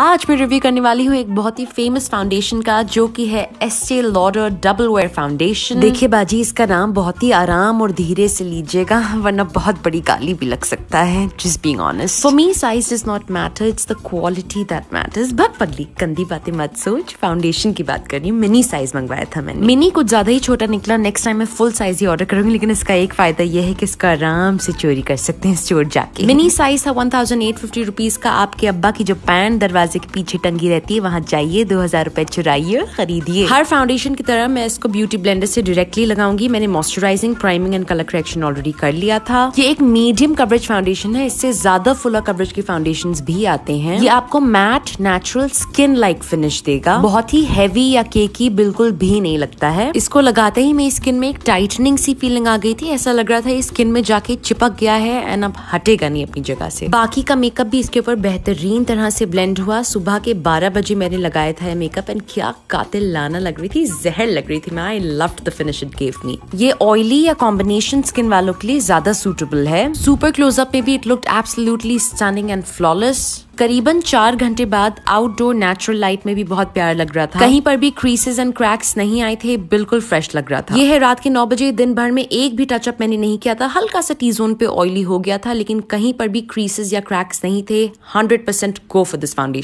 आज मैं रिव्यू करने वाली हूँ एक बहुत ही फेमस फाउंडेशन का जो कि है Estee Lauder double wear foundation देखिए बाजी इसका नाम बहुत ही आराम और धीरे से लीजिएगा वरना बहुत बड़ी गाली भी लग सकता है just being honest for me size does not matter it's the quality that matters but पल्ली गंदी बातें मत सोच फाउंडेशन की बात कर रही हूँ मिनी साइज मंगवाया था मैंने मिनी कुछ ज्यादा ही छोटा निकला नेक्स्ट टाइम मैं फुल साइज ही ऑर्डर करूंगी लेकिन इसका एक फायदा यह है कि इसका आराम से चोरी कर सकते हैं स्टोर जाके मिनी साइज था one thousand eight fifty rupees का आपके अब्बा की जो पैंट दरवाजा दरवाजे के पीछे टंगी रहती है वहाँ जाइए दो हजार रूपए चुराइए खरीदिए हर फाउंडेशन की तरह मैं इसको ब्यूटी ब्लेंडर से डायरेक्टली लगाऊंगी मैंने moisturising priming and colour correction already कर लिया था ये एक मीडियम कवरेज फाउंडेशन है इससे ज्यादा फुला कवरेज के फाउंडेशन भी आते हैं ये आपको matte natural skin like finish देगा बहुत ही हैवी या केकी बिल्कुल भी नहीं लगता है इसको लगाते ही मेरी स्किन में एक टाइटनिंग सी फीलिंग आ गई थी ऐसा लग रहा था ये स्किन में जाके चिपक गया है एंड अब हटेगा नहीं अपनी जगह से बाकी का मेकअप भी इसके ऊपर बेहतरीन तरह से ब्लेंड हुआ हुआ सुबह के 12 बजे मैंने लगाया था मेकअप एंड क्या कातिल लाना लग रही थी जहर लग रही थी मैं I love the finish it gave me ये ऑयली या कॉम्बिनेशन स्किन वालों के लिए ज्यादा सूटेबल है सुपर क्लोजअप में भी it look absolutely stunning and flawless करीबन चार घंटे बाद आउटडोर नेचुरल लाइट में भी बहुत प्यार लग रहा था कहीं पर भी क्रीसेज एंड क्रैक्स नहीं आए थे बिल्कुल फ्रेश लग रहा था यह है रात के नौ बजे दिन भर में एक भी टचअप मैंने नहीं किया था हल्का सा टी जोन पे ऑयली हो गया था लेकिन कहीं पर भी क्रीसेज या क्रैक्स नहीं थे hundred percent go for this foundation